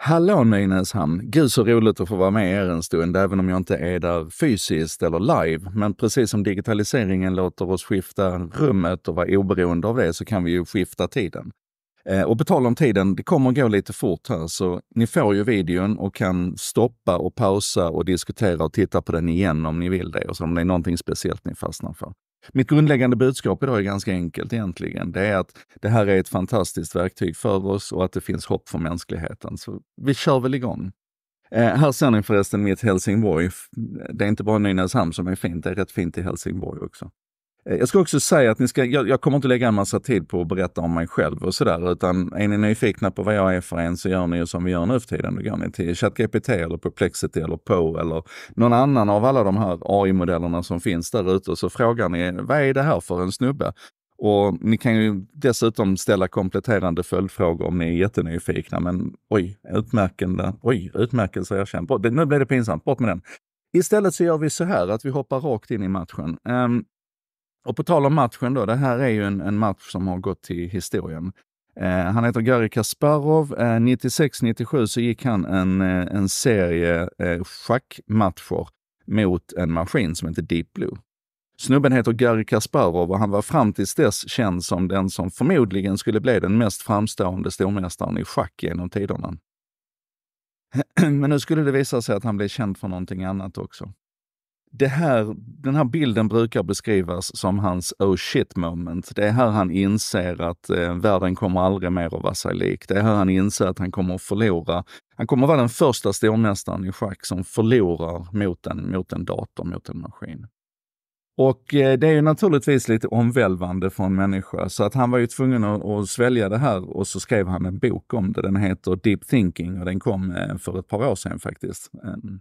Hallå Nynäshamn! Gud så roligt att få vara med er en stund, även om jag inte är där fysiskt eller live. Men precis som digitaliseringen låter oss skifta rummet och vara oberoende av det så kan vi ju skifta tiden. Eh, och på tal om tiden, det kommer gå lite fort här, så ni får ju videon och kan stoppa och pausa och diskutera och titta på den igen om ni vill det och så om det är någonting speciellt ni fastnar för. Mitt grundläggande budskap idag är ganska enkelt egentligen. Det är att det här är ett fantastiskt verktyg för oss och att det finns hopp för mänskligheten. Så vi kör väl igång. Eh, här ser ni förresten mitt Helsingborg. Det är inte bara Nynäshamn som är fint, det är rätt fint i Helsingborg också. Eh, jag ska också säga att ni ska, jag, jag kommer inte lägga en massa tid på att berätta om mig själv och sådär, utan är ni nyfikna på vad jag är för en så gör ni ju som vi gör nu för tiden. Då går ni till ChatGPT eller Perplexity eller Po eller någon annan av alla de här AI-modellerna som finns där ute och så frågar ni vad är det här för en snubbe? Och ni kan ju dessutom ställa kompletterande följdfrågor om ni är jättenyfikna, men oj, utmärkande, oj, utmärkelse erkänd. Nu blir det pinsamt, bort med den. Istället så gör vi så här att vi hoppar rakt in i matchen. Um, och på tal om matchen då, det här är ju en, en match som har gått till historien. Eh, han heter Garry Kasparov. Eh, 96-97 så gick han en, eh, en serie eh, schackmatcher mot en maskin som heter Deep Blue. Snubben heter Garry Kasparov och han var fram tills dess känd som den som förmodligen skulle bli den mest framstående stormästaren i schack genom tiderna. Men nu skulle det visa sig att han blev känd för någonting annat också det här, den här bilden brukar beskrivas som hans oh shit moment. Det är här han inser att eh, världen kommer aldrig mer att vara sig lik. Det är här han inser att han kommer att förlora. Han kommer att vara den första stormästaren i schack som förlorar mot en, mot en dator, mot en maskin. Och eh, det är ju naturligtvis lite omvälvande för en människa, så att han var ju tvungen att, att svälja det här och så skrev han en bok om det. Den heter Deep Thinking och den kom eh, för ett par år sedan faktiskt. Ehm,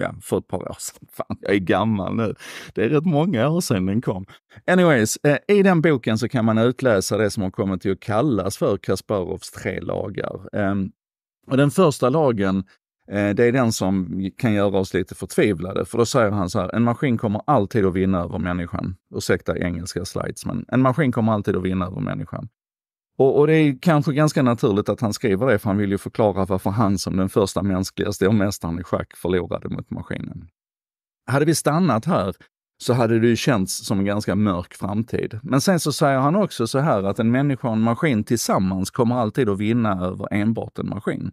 ja, för ett par år sedan. Fan, jag är gammal nu. Det är rätt många år sedan den kom. Anyways, eh, i den boken så kan man utläsa det som har kommit till att kallas för Kasparovs tre lagar. Eh, och den första lagen eh, det är den som kan göra oss lite förtvivlade, för då säger han så här, en maskin kommer alltid att vinna över människan. Ursäkta engelska slides, men en maskin kommer alltid att vinna över människan. Och, och, det är kanske ganska naturligt att han skriver det, för han vill ju förklara varför han som den första mänskliga stormästaren i schack förlorade mot maskinen. Hade vi stannat här så hade det ju känts som en ganska mörk framtid. Men sen så säger han också så här att en människa och en maskin tillsammans kommer alltid att vinna över enbart en maskin.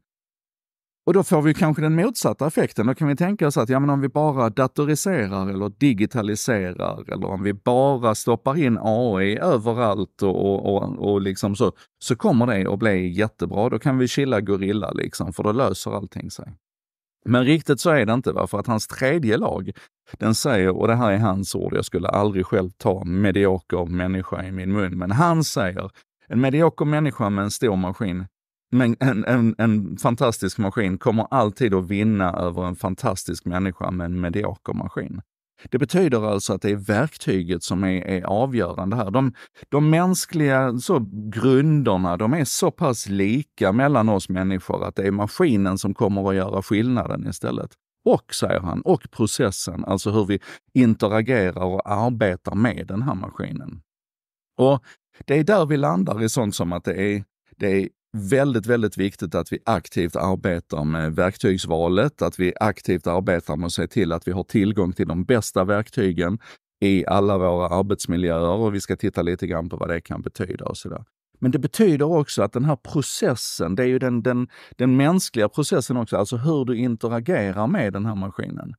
Och då får vi kanske den motsatta effekten. Då kan vi tänka oss att ja, men om vi bara datoriserar eller digitaliserar eller om vi bara stoppar in AI överallt och, och, och, liksom så, så kommer det att bli jättebra. Då kan vi chilla gorilla liksom, för då löser allting sig. Men riktigt så är det inte, va? för att hans tredje lag, den säger, och det här är hans ord, jag skulle aldrig själv ta medioker människa i min mun, men han säger en medioker människa med en stor maskin men en, en, en fantastisk maskin kommer alltid att vinna över en fantastisk människa med en medioker maskin. Det betyder alltså att det är verktyget som är, är avgörande här. De, de, mänskliga så, grunderna, de är så pass lika mellan oss människor att det är maskinen som kommer att göra skillnaden istället. Och, säger han, och processen, alltså hur vi interagerar och arbetar med den här maskinen. Och det är där vi landar i sånt som att det är, det är väldigt, väldigt viktigt att vi aktivt arbetar med verktygsvalet, att vi aktivt arbetar med att se till att vi har tillgång till de bästa verktygen i alla våra arbetsmiljöer och vi ska titta lite grann på vad det kan betyda och sådär. Men det betyder också att den här processen, det är ju den, den, den mänskliga processen också, alltså hur du interagerar med den här maskinen.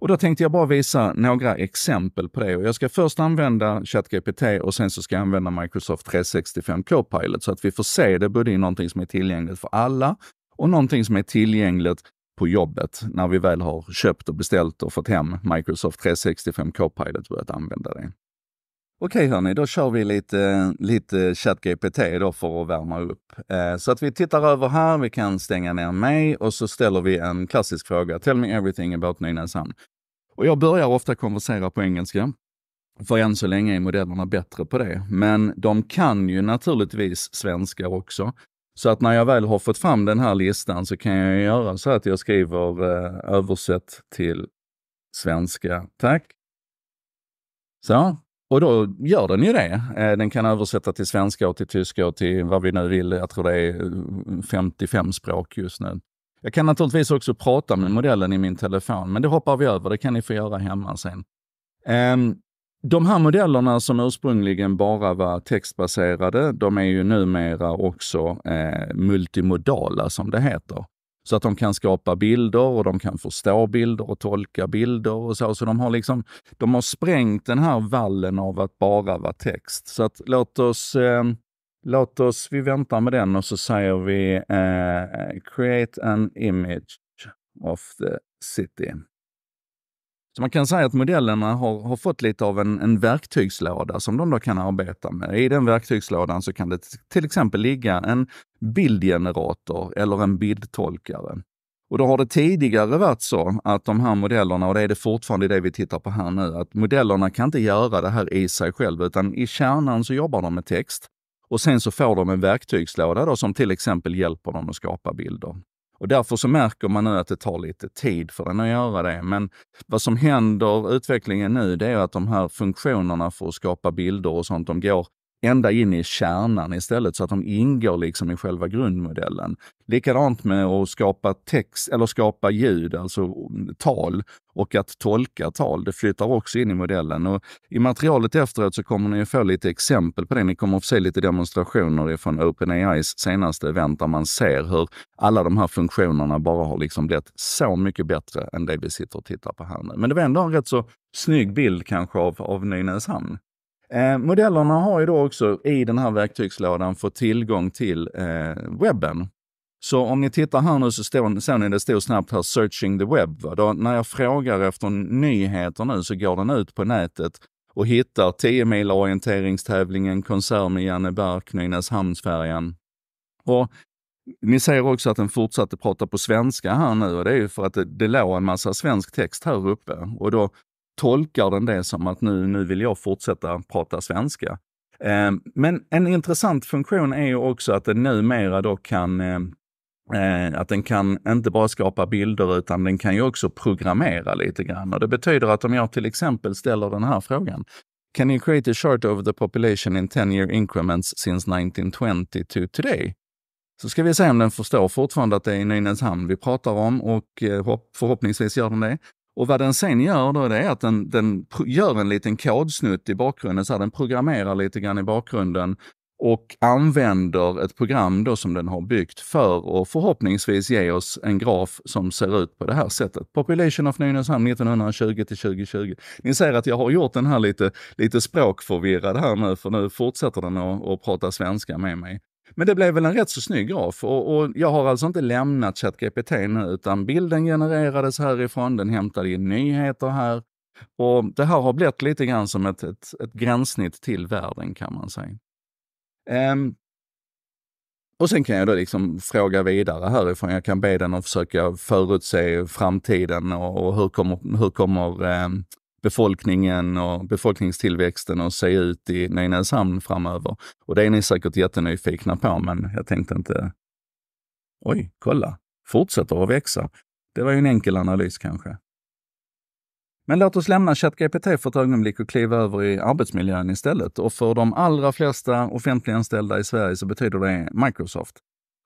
Och då tänkte jag bara visa några exempel på det. Och jag ska först använda ChatGPT och sen så ska jag använda Microsoft 365 Copilot så att vi får se det både i någonting som är tillgängligt för alla och någonting som är tillgängligt på jobbet när vi väl har köpt och beställt och fått hem Microsoft 365 Copilot och börjat använda det. Okej hörni, då kör vi lite, lite ChatGPT då för att värma upp. Eh, så att vi tittar över här, vi kan stänga ner mig och så ställer vi en klassisk fråga. Tell me everything about Nynäshamn. Och jag börjar ofta konversera på engelska. För än så länge är modellerna bättre på det. Men de kan ju naturligtvis svenska också. Så att när jag väl har fått fram den här listan så kan jag göra så att jag skriver eh, översätt till svenska, tack. Så, och då gör den ju det. Eh, den kan översätta till svenska och till tyska och till vad vi nu vill. Jag tror det är 55 eh, språk just nu. Jag kan naturligtvis också prata med modellen i min telefon, men det hoppar vi över. Det kan ni få göra hemma sen. Ehm, de här modellerna som ursprungligen bara var textbaserade, de är ju numera också eh, multimodala som det heter. Så att de kan skapa bilder och de kan förstå bilder och tolka bilder och så. Så de har liksom, de har sprängt den här vallen av att bara vara text. Så att låt oss eh, Låt oss, vi väntar med den och så säger vi eh, create an image of the city. Så man kan säga att modellerna har, har fått lite av en, en, verktygslåda som de då kan arbeta med. I den verktygslådan så kan det till exempel ligga en bildgenerator eller en bildtolkare. Och då har det tidigare varit så att de här modellerna, och det är det fortfarande det vi tittar på här nu, att modellerna kan inte göra det här i sig själv, utan i kärnan så jobbar de med text. Och sen så får de en verktygslåda då, som till exempel hjälper dem att skapa bilder. Och därför så märker man nu att det tar lite tid för den att göra det. Men vad som händer, utvecklingen nu, det är att de här funktionerna för att skapa bilder och sånt, de går ända in i kärnan istället så att de ingår liksom i själva grundmodellen. Likadant med att skapa text eller skapa ljud, alltså tal och att tolka tal. Det flyttar också in i modellen och i materialet efteråt så kommer ni att få lite exempel på det. Ni kommer att få se lite demonstrationer från OpenAIs senaste event där man ser hur alla de här funktionerna bara har liksom blivit så mycket bättre än det vi sitter och tittar på här nu. Men det var ändå en rätt så snygg bild kanske av, av Nynäshamn. Eh, modellerna har ju då också i den här verktygslådan fått tillgång till eh, webben. Så om ni tittar här nu så står, ser ni det stod snabbt här “Searching the web”. Då, när jag frågar efter nyheter nu så går den ut på nätet och hittar 10 mil orienteringstävlingen, konsert med Janne Bark, Nynäshamnsfärjan. Och ni ser också att den fortsatte prata på svenska här nu och det är ju för att det, det låg en massa svensk text här uppe. Och då tolkar den det som att nu, nu vill jag fortsätta prata svenska. Ehm, men en intressant funktion är ju också att den numera då kan eh, eh, att den kan inte bara skapa bilder utan den kan ju också programmera lite grann. Och det betyder att om jag till exempel ställer den här frågan. Can you create a chart of the population in 10 year increments since 1920 to today? Så ska vi se om den förstår fortfarande att det är Nynäshamn vi pratar om och eh, förhoppningsvis gör den det. Och vad den sen gör då det är att den, den gör en liten kodsnutt i bakgrunden, så här, den programmerar lite grann i bakgrunden och använder ett program då som den har byggt för att förhoppningsvis ge oss en graf som ser ut på det här sättet. Population of Nynäshamn 1920 till 2020. Ni ser att jag har gjort den här lite, lite språkförvirrad här nu, för nu fortsätter den att, att prata svenska med mig. Men det blev väl en rätt så snygg graf och, och jag har alltså inte lämnat ChatGPT nu utan bilden genererades härifrån, den hämtade in nyheter här och det här har blivit lite grann som ett, ett, ett gränssnitt till världen kan man säga. Um, och sen kan jag då liksom fråga vidare härifrån. Jag kan be den att försöka förutse framtiden och, och hur kommer, hur kommer um, befolkningen och befolkningstillväxten att se ut i Nynäshamn framöver? Och det är ni säkert jättenyfikna på, men jag tänkte inte... Oj, kolla! Fortsätter att växa. Det var ju en enkel analys kanske. Men låt oss lämna ChatGPT för ett ögonblick och kliva över i arbetsmiljön istället. Och för de allra flesta offentliganställda i Sverige så betyder det Microsoft.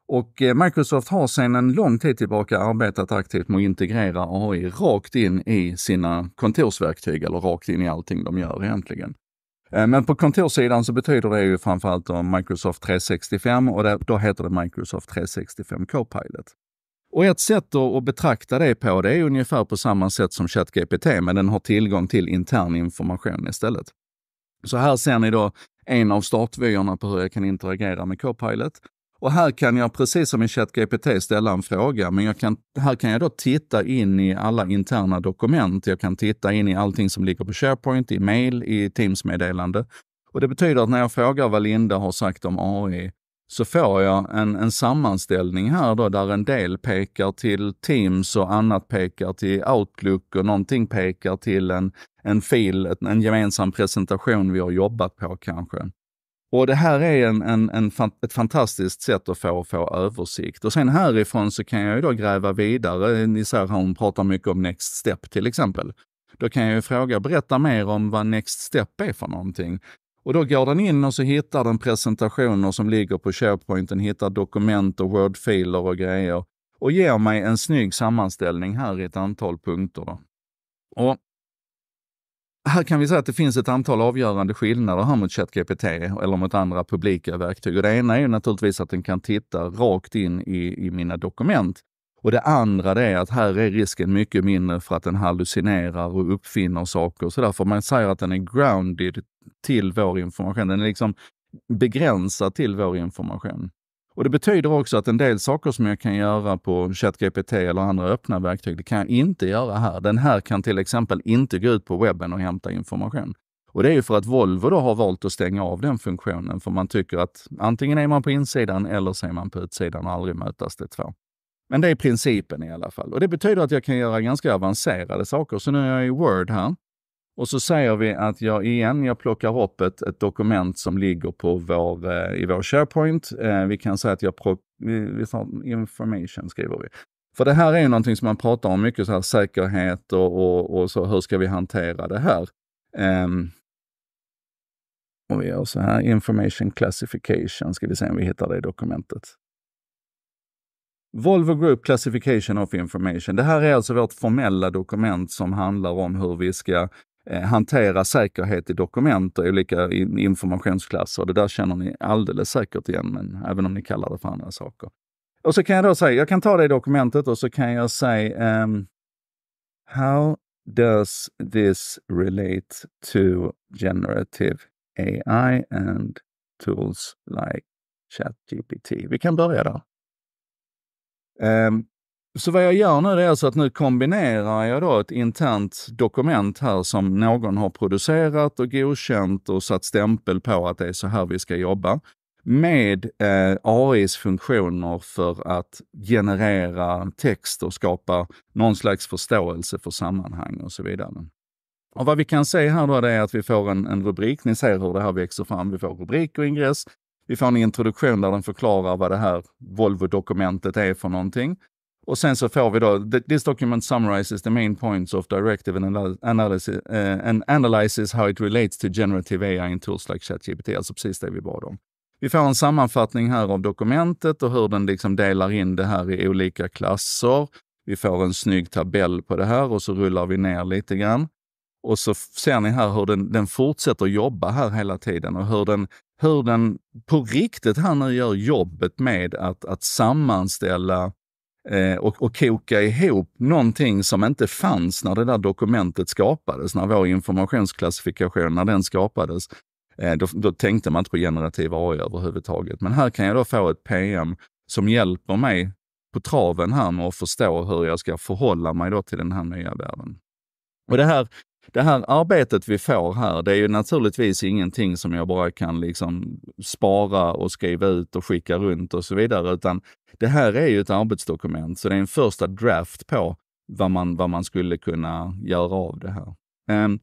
Och eh, Microsoft har sedan en lång tid tillbaka arbetat aktivt med att integrera AI rakt in i sina kontorsverktyg eller rakt in i allting de gör egentligen. Eh, men på kontorssidan så betyder det ju framförallt Microsoft 365 och då heter det Microsoft 365 Copilot. Och ett sätt att betrakta det på, det är ungefär på samma sätt som ChatGPT, men den har tillgång till intern information istället. Så här ser ni då en av startvyerna på hur jag kan interagera med Copilot. Och här kan jag, precis som i ChatGPT, ställa en fråga, men jag kan, här kan jag då titta in i alla interna dokument. Jag kan titta in i allting som ligger på SharePoint, i mail, i Teams-meddelande. Och det betyder att när jag frågar vad Linda har sagt om AI, så får jag en, en sammanställning här då, där en del pekar till Teams och annat pekar till Outlook och någonting pekar till en, en fil, en gemensam presentation vi har jobbat på kanske. Och det här är en, en, en, ett fantastiskt sätt att få, få översikt. Och sen härifrån så kan jag ju då gräva vidare. Ni ser här, hon pratar mycket om Next Step till exempel. Då kan jag ju fråga, berätta mer om vad Next Step är för någonting. Och då går den in och så hittar den presentationer som ligger på SharePointen, hittar dokument och Word-filer och grejer och ger mig en snygg sammanställning här i ett antal punkter. Då. Och här kan vi säga att det finns ett antal avgörande skillnader här mot ChatGPT eller mot andra publika verktyg. Och det ena är naturligtvis att den kan titta rakt in i, i mina dokument. Och det andra är att här är risken mycket mindre för att den hallucinerar och uppfinner saker och sådär. man säger att den är grounded till vår information. Den är liksom begränsad till vår information. Och Det betyder också att en del saker som jag kan göra på ChatGPT eller andra öppna verktyg, det kan jag inte göra här. Den här kan till exempel inte gå ut på webben och hämta information. Och Det är ju för att Volvo då har valt att stänga av den funktionen, för man tycker att antingen är man på insidan eller så är man på utsidan och aldrig mötas de två. Men det är principen i alla fall. Och Det betyder att jag kan göra ganska avancerade saker. Så nu är jag i Word här. Och så säger vi att jag igen, jag plockar upp ett, ett dokument som ligger på vår, eh, i vår SharePoint. Eh, vi kan säga att jag, pro, vi, vi tar information skriver vi. För det här är ju någonting som man pratar om mycket, så här, säkerhet och, och, och så, hur ska vi hantera det här? Eh, och vi gör så här, information classification, ska vi se om vi hittar det i dokumentet. Volvo Group Classification of Information. Det här är alltså vårt formella dokument som handlar om hur vi ska Eh, hantera säkerhet i dokument och olika informationsklasser. Det där känner ni alldeles säkert igen, men även om ni kallar det för andra saker. Och så kan jag då säga, jag kan ta det dokumentet och så kan jag säga um, How does this relate to generative AI and tools like ChatGPT? Vi kan börja där. Um, så vad jag gör nu är alltså att nu kombinerar jag då ett internt dokument här som någon har producerat och godkänt och satt stämpel på att det är så här vi ska jobba med eh, AIs funktioner för att generera text och skapa någon slags förståelse för sammanhang och så vidare. Och vad vi kan se här då är att vi får en, en rubrik. Ni ser hur det här växer fram. Vi får rubrik och ingress. Vi får en introduktion där den förklarar vad det här Volvo-dokumentet är för någonting. Och sen så får vi då, this document summarizes the main points of directive and analysis, uh, and analyzes how it relates to generative AI in tools like ChatGPT, alltså precis det vi bad om. Vi får en sammanfattning här av dokumentet och hur den liksom delar in det här i olika klasser. Vi får en snygg tabell på det här och så rullar vi ner lite grann. Och så ser ni här hur den, den fortsätter jobba här hela tiden och hur den, hur den på riktigt här nu gör jobbet med att, att sammanställa eh, och, och koka ihop någonting som inte fanns när det där dokumentet skapades, när vår informationsklassifikation, när den skapades. Eh, då, då, tänkte man inte på generativ AI överhuvudtaget. Men här kan jag då få ett PM som hjälper mig på traven här med att förstå hur jag ska förhålla mig då till den här nya världen. Och det här det här arbetet vi får här, det är ju naturligtvis ingenting som jag bara kan liksom spara och skriva ut och skicka runt och så vidare, utan det här är ju ett arbetsdokument, så det är en första draft på vad man, vad man skulle kunna göra av det här. Um,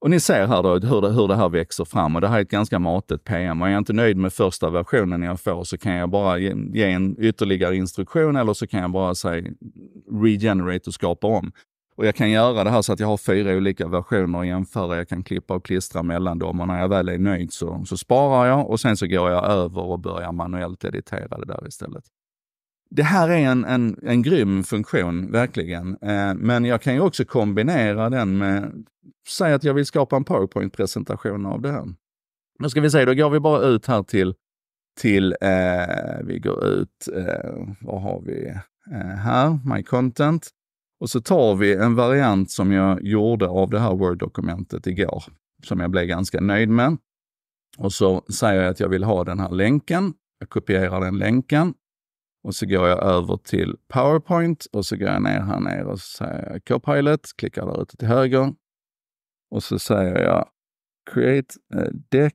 och ni ser här då hur det, hur det här växer fram och det här är ett ganska matigt PM. Och är jag inte nöjd med första versionen jag får så kan jag bara ge, ge en ytterligare instruktion eller så kan jag bara säga regenerate och skapa om. Och jag kan göra det här så att jag har fyra olika versioner att jämföra. Jag kan klippa och klistra mellan dem och när jag väl är nöjd så, så sparar jag och sen så går jag över och börjar manuellt editera det där istället. Det här är en, en, en grym funktion, verkligen. Eh, men jag kan ju också kombinera den med, säg att jag vill skapa en powerpoint-presentation av det här. Då ska vi se, då går vi bara ut här till, till eh, vi går ut, eh, vad har vi eh, här, My Content. Och så tar vi en variant som jag gjorde av det här Word-dokumentet igår, som jag blev ganska nöjd med. Och så säger jag att jag vill ha den här länken. Jag kopierar den länken och så går jag över till Powerpoint och så går jag ner här nere och så säger jag Copilot, klickar där ute till höger. Och så säger jag Create a deck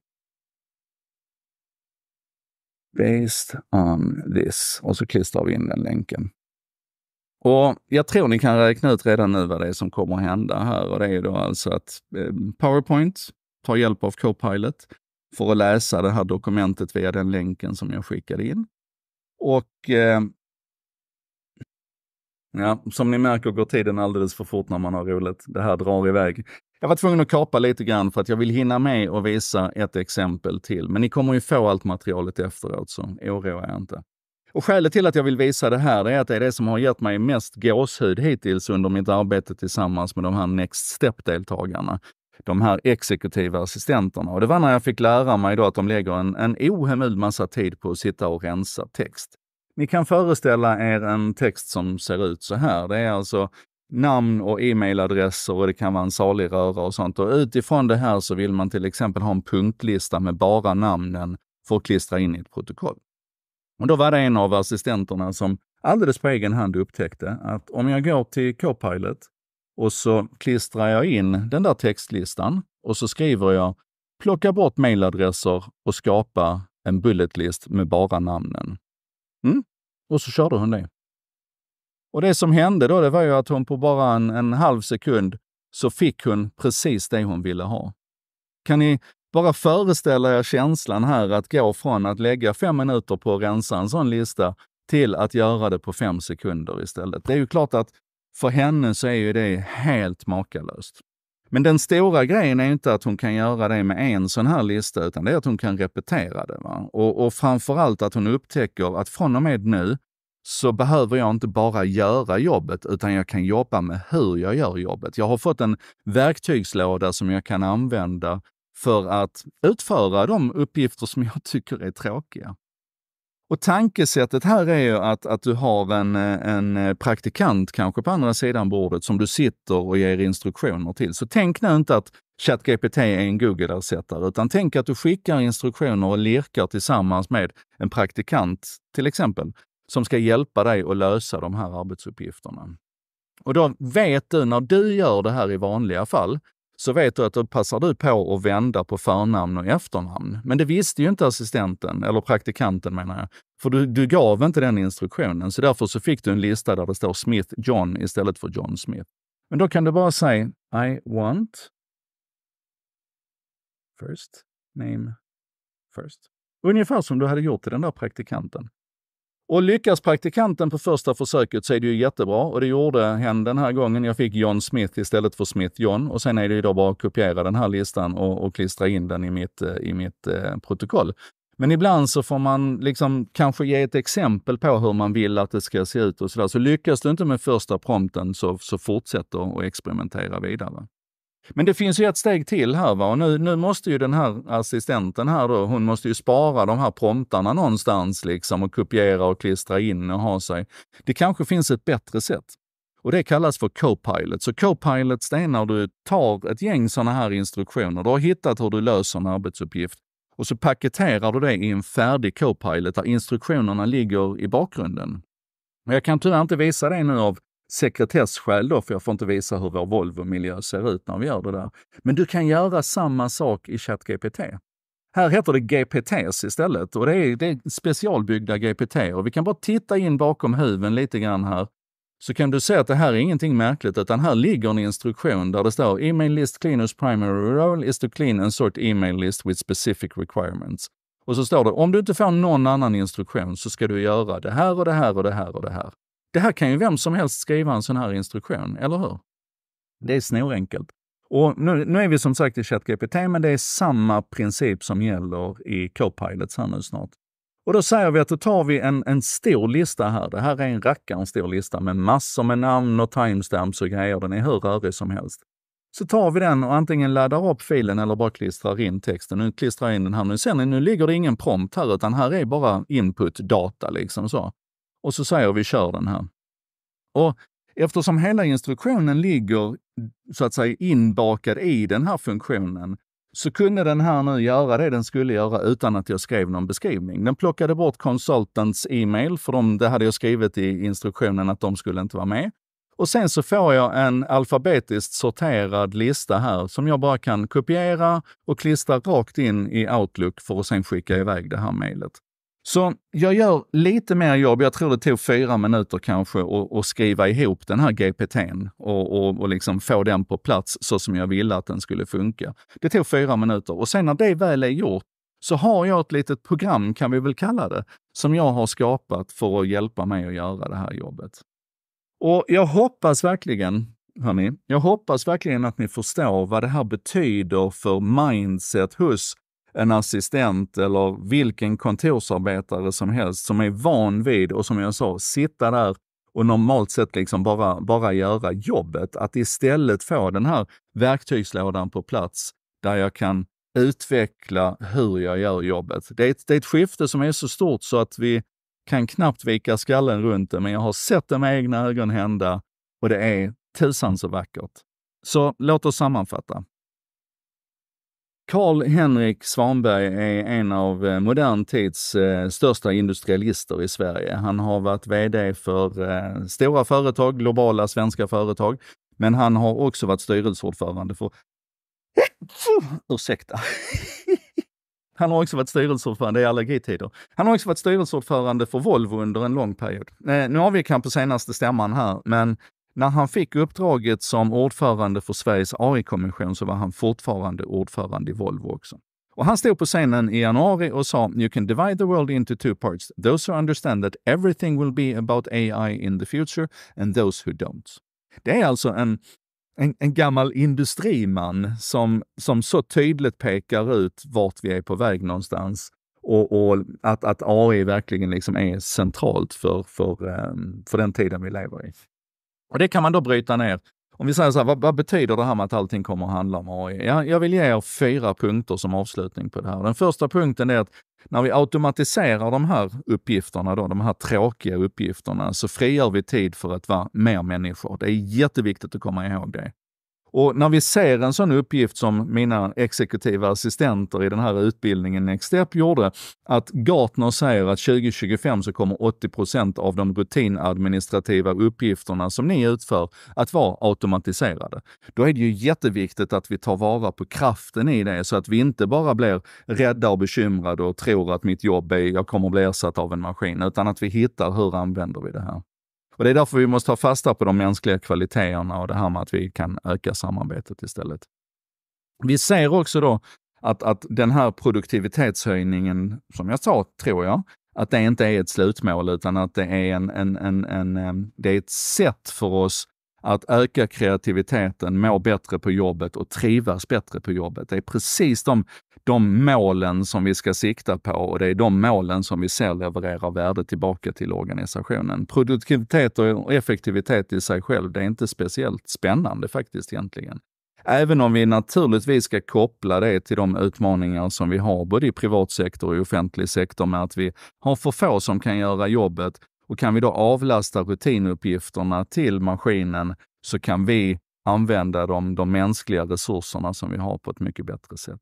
based on this. Och så klistrar vi in den länken. Och jag tror ni kan räkna ut redan nu vad det är som kommer att hända här och det är då alltså att eh, Powerpoint tar hjälp av Copilot för att läsa det här dokumentet via den länken som jag skickade in. Och eh, ja, som ni märker går tiden alldeles för fort när man har roligt. Det här drar iväg. Jag var tvungen att kapa lite grann för att jag vill hinna med och visa ett exempel till. Men ni kommer ju få allt materialet efteråt, så oroa er inte. Och skälet till att jag vill visa det här är att det är det som har gett mig mest gåshud hittills under mitt arbete tillsammans med de här Next Step-deltagarna. De här exekutiva assistenterna. Och det var när jag fick lära mig då att de lägger en, en ohemul massa tid på att sitta och rensa text. Ni kan föreställa er en text som ser ut så här. Det är alltså namn och e-mailadresser och det kan vara en salig röra och sånt. Och utifrån det här så vill man till exempel ha en punktlista med bara namnen för att klistra in i ett protokoll. Och då var det en av assistenterna som alldeles på egen hand upptäckte att om jag går till Copilot och så klistrar jag in den där textlistan och så skriver jag plocka bort mejladresser och skapa en bullet list med bara namnen. Mm. Och så körde hon det. Och det som hände då, det var ju att hon på bara en, en halv sekund så fick hon precis det hon ville ha. Kan ni bara föreställa er känslan här att gå från att lägga fem minuter på att rensa en sån lista till att göra det på fem sekunder istället. Det är ju klart att för henne så är ju det helt makalöst. Men den stora grejen är inte att hon kan göra det med en sån här lista, utan det är att hon kan repetera det. Va? Och, och framförallt att hon upptäcker att från och med nu så behöver jag inte bara göra jobbet, utan jag kan jobba med hur jag gör jobbet. Jag har fått en verktygslåda som jag kan använda för att utföra de uppgifter som jag tycker är tråkiga. Och tankesättet här är ju att, att du har en, en praktikant kanske på andra sidan bordet som du sitter och ger instruktioner till. Så tänk nu inte att ChatGPT är en Google-ersättare, utan tänk att du skickar instruktioner och lirkar tillsammans med en praktikant, till exempel, som ska hjälpa dig att lösa de här arbetsuppgifterna. Och då vet du när du gör det här i vanliga fall, så vet du att då passar du på att vända på förnamn och efternamn. Men det visste ju inte assistenten, eller praktikanten menar jag, för du, du gav inte den instruktionen. Så därför så fick du en lista där det står Smith John istället för John Smith. Men då kan du bara säga I want first name first. Ungefär som du hade gjort till den där praktikanten. Och lyckas praktikanten på första försöket så är det ju jättebra och det gjorde hen den här gången. Jag fick John Smith istället för Smith John och sen är det ju då bara att kopiera den här listan och, och klistra in den i mitt, eh, i mitt eh, protokoll. Men ibland så får man liksom kanske ge ett exempel på hur man vill att det ska se ut och sådär. Så lyckas du inte med första prompten så, så fortsätt och experimentera vidare. Men det finns ju ett steg till här va? och nu, nu måste ju den här assistenten här då, hon måste ju spara de här promptarna någonstans liksom och kopiera och klistra in och ha sig. Det kanske finns ett bättre sätt. Och det kallas för Copilot. Så Copilots, det är när du tar ett gäng sådana här instruktioner. Du har hittat hur du löser en arbetsuppgift och så paketerar du det i en färdig Copilot där instruktionerna ligger i bakgrunden. Men jag kan tyvärr inte visa det nu av sekretesskäl då, för jag får inte visa hur vår Volvo-miljö ser ut när vi gör det där. Men du kan göra samma sak i ChatGPT. Här heter det GPTs istället och det är, det är specialbyggda GPT. Och vi kan bara titta in bakom huven lite grann här så kan du se att det här är ingenting märkligt, utan här ligger en instruktion där det står “Email list cleaners primary role is to clean and sort email list with specific requirements”. Och så står det “Om du inte får någon annan instruktion så ska du göra det här och det här och det här och det här”. Det här kan ju vem som helst skriva en sån här instruktion, eller hur? Det är snorenkelt. Och nu, nu är vi som sagt i ChatGPT, men det är samma princip som gäller i Copilots här nu snart. Och då säger vi att då tar vi en, en stor lista här. Det här är en rackarns stor lista med massor med namn och timestamps och grejer. Den är hur rörig som helst. Så tar vi den och antingen laddar upp filen eller bara klistrar in texten. Nu klistrar jag in den här nu. ser ni, nu ligger det ingen prompt här, utan här är bara input-data liksom så och så säger vi kör den här. Och eftersom hela instruktionen ligger så att säga inbakad i den här funktionen så kunde den här nu göra det den skulle göra utan att jag skrev någon beskrivning. Den plockade bort consultants e-mail, för de, det hade jag skrivit i instruktionen att de skulle inte vara med. Och sen så får jag en alfabetiskt sorterad lista här som jag bara kan kopiera och klistra rakt in i Outlook för att sen skicka iväg det här mejlet. Så jag gör lite mer jobb. Jag tror det tog fyra minuter kanske att skriva ihop den här GPTn och, och, och liksom få den på plats så som jag ville att den skulle funka. Det tog fyra minuter och sen när det väl är gjort så har jag ett litet program, kan vi väl kalla det, som jag har skapat för att hjälpa mig att göra det här jobbet. Och jag hoppas verkligen, hörni, jag hoppas verkligen att ni förstår vad det här betyder för mindset hos en assistent eller vilken kontorsarbetare som helst som är van vid, och som jag sa, sitta där och normalt sett liksom bara, bara göra jobbet. Att istället få den här verktygslådan på plats där jag kan utveckla hur jag gör jobbet. Det är, ett, det är ett skifte som är så stort så att vi kan knappt vika skallen runt det, men jag har sett det med egna ögon hända och det är tusan så vackert. Så låt oss sammanfatta. Carl Henrik Svanberg är en av eh, modern tids eh, största industrialister i Sverige. Han har varit VD för eh, stora företag, globala svenska företag, men han har också varit styrelseordförande för... Ursäkta. Han har också varit styrelseordförande i allergitider. Han har också varit styrelseordförande för Volvo under en lång period. Nu avgick han på senaste stämman här, men när han fick uppdraget som ordförande för Sveriges AI-kommission så var han fortfarande ordförande i Volvo också. Och han stod på scenen i januari och sa “You can divide the world into two parts. Those who understand that everything will be about AI in the future and those who don't.” Det är alltså en, en, en, gammal industriman som, som så tydligt pekar ut vart vi är på väg någonstans och, och att, att AI verkligen liksom är centralt för, för, eh, för den tiden vi lever i. Och det kan man då bryta ner. Om vi säger så här, vad, vad, betyder det här med att allting kommer att handla om AI? Ja, jag vill ge er fyra punkter som avslutning på det här. Den första punkten är att när vi automatiserar de här uppgifterna, då, de här tråkiga uppgifterna, så frigör vi tid för att vara mer människor. Det är jätteviktigt att komma ihåg det. Och när vi ser en sån uppgift som mina exekutiva assistenter i den här utbildningen Next Step gjorde, att Gartner säger att 2025 så kommer 80 av de rutinadministrativa uppgifterna som ni utför att vara automatiserade. Då är det ju jätteviktigt att vi tar vara på kraften i det så att vi inte bara blir rädda och bekymrade och tror att mitt jobb är, jag kommer bli ersatt av en maskin, utan att vi hittar hur använder vi det här. Och det är därför vi måste ta fasta på de mänskliga kvaliteterna och det här med att vi kan öka samarbetet istället. Vi ser också då att, att den här produktivitetshöjningen, som jag sa, tror jag, att det inte är ett slutmål utan att det är, en, en, en, en, eh, det är ett sätt för oss att öka kreativiteten, må bättre på jobbet och trivas bättre på jobbet. Det är precis de de målen som vi ska sikta på och det är de målen som vi ser levererar värde tillbaka till organisationen. Produktivitet och effektivitet i sig själv, det är inte speciellt spännande faktiskt egentligen. Även om vi naturligtvis ska koppla det till de utmaningar som vi har både i privat sektor och offentlig sektor med att vi har för få som kan göra jobbet och kan vi då avlasta rutinuppgifterna till maskinen så kan vi använda de, de mänskliga resurserna som vi har på ett mycket bättre sätt.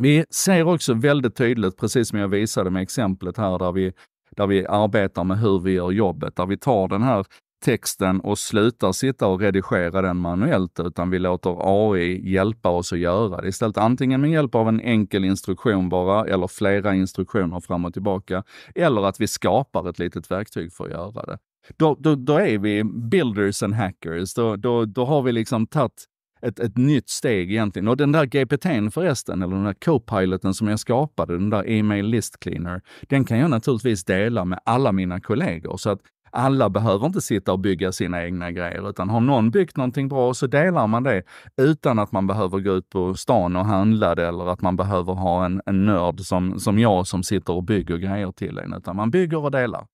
Vi ser också väldigt tydligt, precis som jag visade med exemplet här, där vi, där vi arbetar med hur vi gör jobbet, där vi tar den här texten och slutar sitta och redigera den manuellt, utan vi låter AI hjälpa oss att göra det istället. Antingen med hjälp av en enkel instruktion bara, eller flera instruktioner fram och tillbaka, eller att vi skapar ett litet verktyg för att göra det. Då, då, då är vi builders and hackers. Då, då, då har vi liksom tagit ett, ett nytt steg egentligen. Och den där GPTn förresten, eller den där Copiloten som jag skapade, den där e-mail list cleaner, den kan jag naturligtvis dela med alla mina kollegor. Så att alla behöver inte sitta och bygga sina egna grejer, utan har någon byggt någonting bra så delar man det utan att man behöver gå ut på stan och handla det eller att man behöver ha en, en nörd som, som jag som sitter och bygger grejer till en, utan man bygger och delar.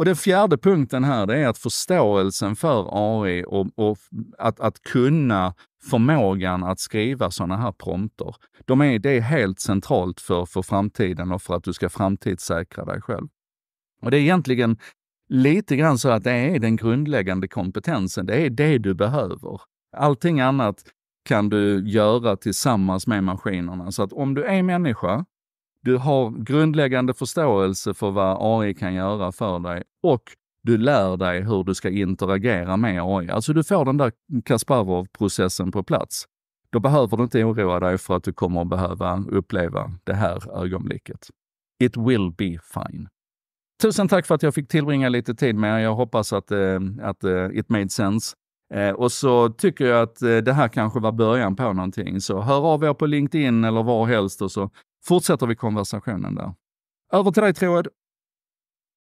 Och den fjärde punkten här, det är att förståelsen för AI och, och att, att kunna förmågan att skriva sådana här prompter. De är, det är helt centralt för, för framtiden och för att du ska framtidssäkra dig själv. Och det är egentligen lite grann så att det är den grundläggande kompetensen. Det är det du behöver. Allting annat kan du göra tillsammans med maskinerna. Så att om du är människa du har grundläggande förståelse för vad AI kan göra för dig och du lär dig hur du ska interagera med AI. Alltså du får den där Kasparov-processen på plats. Då behöver du inte oroa dig för att du kommer att behöva uppleva det här ögonblicket. It will be fine. Tusen tack för att jag fick tillbringa lite tid med er. Jag hoppas att, eh, att eh, it made sense. Eh, och så tycker jag att det här kanske var början på någonting. Så hör av er på LinkedIn eller var helst och så fortsätter vi konversationen där. Över till dig Troed.